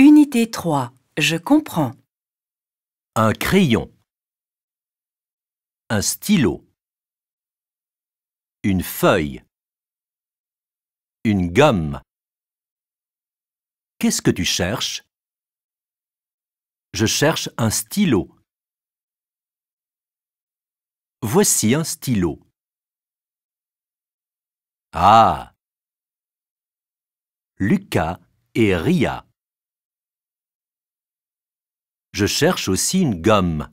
Unité 3. Je comprends. Un crayon. Un stylo. Une feuille. Une gomme. Qu'est-ce que tu cherches Je cherche un stylo. Voici un stylo. Ah Lucas et Ria. Je cherche aussi une gomme.